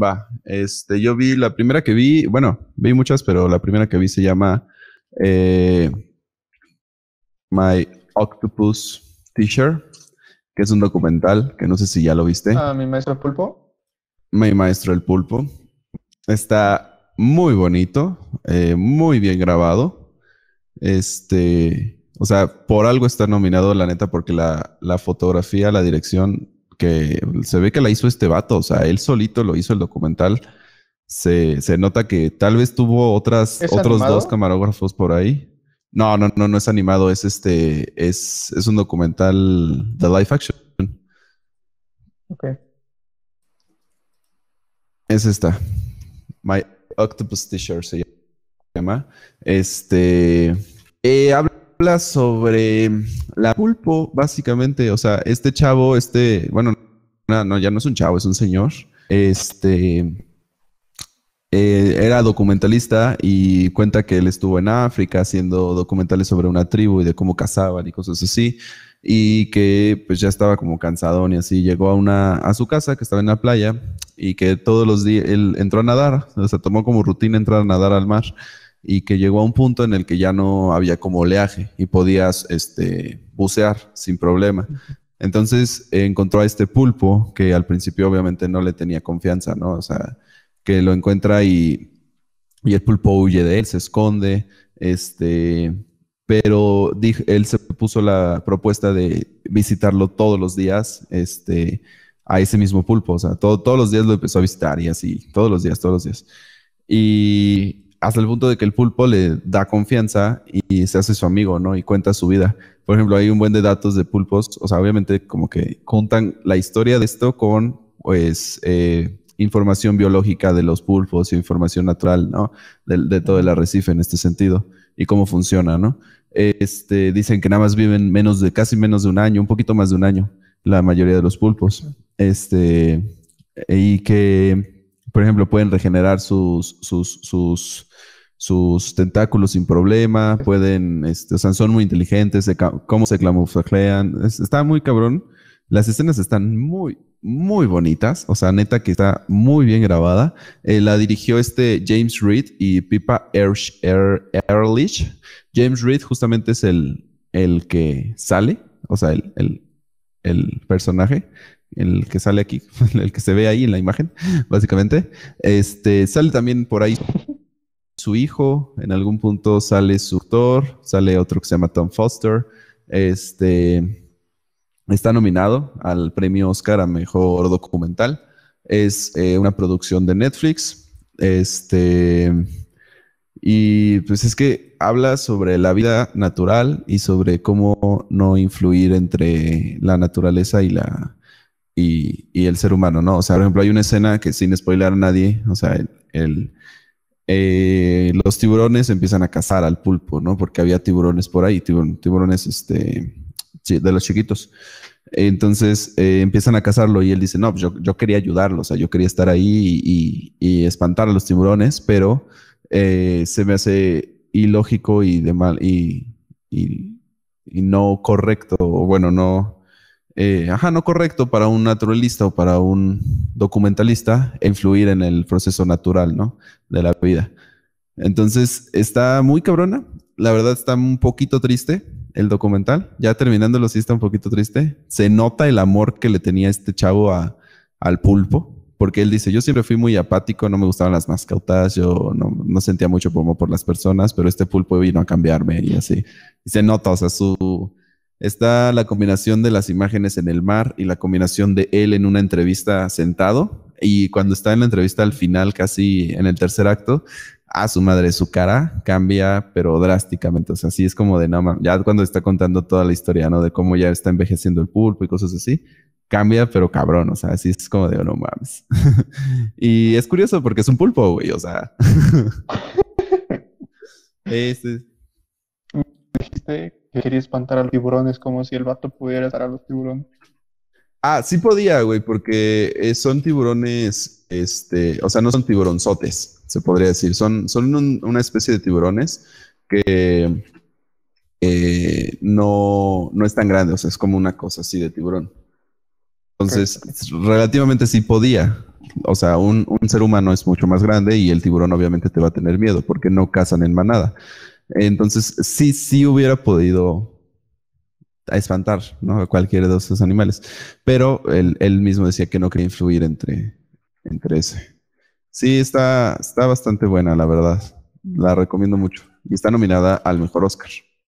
Va, este, yo vi la primera que vi, bueno, vi muchas, pero la primera que vi se llama eh, My Octopus Teacher, que es un documental que no sé si ya lo viste. Ah, mi maestro el pulpo. Mi maestro el pulpo. Está muy bonito, eh, muy bien grabado. Este, o sea, por algo está nominado, la neta, porque la, la fotografía, la dirección que se ve que la hizo este vato, o sea, él solito lo hizo el documental. Se, nota que tal vez tuvo otras, otros dos camarógrafos por ahí. No, no, no, no es animado, es este, es, un documental de live action. Ok. Es esta. My Octopus T-shirt se llama. Este. Eh, habla sobre la pulpo, básicamente. O sea, este chavo, este, bueno, no, ya no es un chavo, es un señor. Este eh, era documentalista y cuenta que él estuvo en África haciendo documentales sobre una tribu y de cómo cazaban y cosas así. Y que pues ya estaba como cansado y así. Llegó a una, a su casa que estaba en la playa y que todos los días él entró a nadar. O sea, tomó como rutina entrar a nadar al mar y que llegó a un punto en el que ya no había como oleaje y podías este, bucear sin problema. Entonces encontró a este pulpo que al principio obviamente no le tenía confianza, ¿no? O sea, que lo encuentra y, el pulpo huye de él, se esconde, este, pero él se puso la propuesta de visitarlo todos los días, este, a ese mismo pulpo, o sea, todos los días lo empezó a visitar y así, todos los días, todos los días. Y, hasta el punto de que el pulpo le da confianza y, se hace su amigo, ¿no? Y cuenta su vida. Por ejemplo, hay un buen de datos de pulpos, o sea, obviamente como que juntan la historia de esto con, pues, eh, información biológica de los pulpos y información natural, ¿no? De, de, todo el arrecife en este sentido y cómo funciona, ¿no? Este, dicen que nada más viven menos de, casi menos de un año, un poquito más de un año, la mayoría de los pulpos. Este, y que por ejemplo, pueden regenerar sus, sus, sus, sus tentáculos sin problema, pueden, este, o son muy inteligentes, cómo se clamuflean, está muy cabrón. Las escenas están muy, muy bonitas, o sea, neta que está muy bien grabada. Eh, la dirigió este James Reed y Pipa er, Ehrlich. Erlich. James Reed justamente es el, el que sale, o sea, el, el, el personaje el que sale aquí, el que se ve ahí en la imagen, básicamente. Este, sale también por ahí su hijo, en algún punto sale su autor, sale otro que se llama Tom Foster. Este, está nominado al premio Oscar a Mejor Documental. Es eh, una producción de Netflix. Este, y pues es que habla sobre la vida natural y sobre cómo no influir entre la naturaleza y la, y, el ser humano, ¿no? O sea, por ejemplo, hay una escena que sin spoiler a nadie, o sea, el, eh, los tiburones empiezan a cazar al pulpo, ¿no? Porque había tiburones por ahí, tiburones este, de los chiquitos. Entonces eh, empiezan a cazarlo y él dice, no, pues yo, quería ayudarlo, o sea, yo quería estar ahí y, espantar a los tiburones, pero eh, se me hace ilógico y de mal y, y no correcto, o bueno, no, eh, ajá, no correcto para un naturalista o para un documentalista influir en el proceso natural, ¿no? De la vida. Entonces, está muy cabrona. La verdad está un poquito triste el documental. Ya terminándolo, sí está un poquito triste. Se nota el amor que le tenía este chavo al pulpo porque él dice, yo siempre fui muy apático, no me gustaban las mascotas, yo no, sentía mucho como por las personas, pero este pulpo vino a cambiarme y así. se nota, o sea, su, Está la combinación de las imágenes en el mar y la combinación de él en una entrevista sentado. Y cuando está en la entrevista al final, casi en el tercer acto, a su madre, su cara cambia, pero drásticamente. O sea, así es como de no Ya cuando está contando toda la historia, ¿no? De cómo ya está envejeciendo el pulpo y cosas así cambia, pero cabrón, o sea, así es como de, no mames. y es curioso porque es un pulpo, güey, o sea. quería espantar a los tiburones, como si el vato pudiera estar a los tiburones. Ah, sí podía, güey, porque eh, son tiburones, este, o sea, no son tiburonzotes, se podría decir, son, son una especie de tiburones que eh, no, no es tan grande, o sea, es como una cosa así de tiburón. Entonces, relativamente sí podía. O sea, un, un ser humano es mucho más grande y el tiburón obviamente te va a tener miedo porque no cazan en manada. Entonces, sí, sí hubiera podido espantar a cualquiera de esos animales. Pero él, mismo decía que no quería influir entre, entre ese. Sí, está, está bastante buena, la verdad. La recomiendo mucho. Y está nominada al mejor Oscar.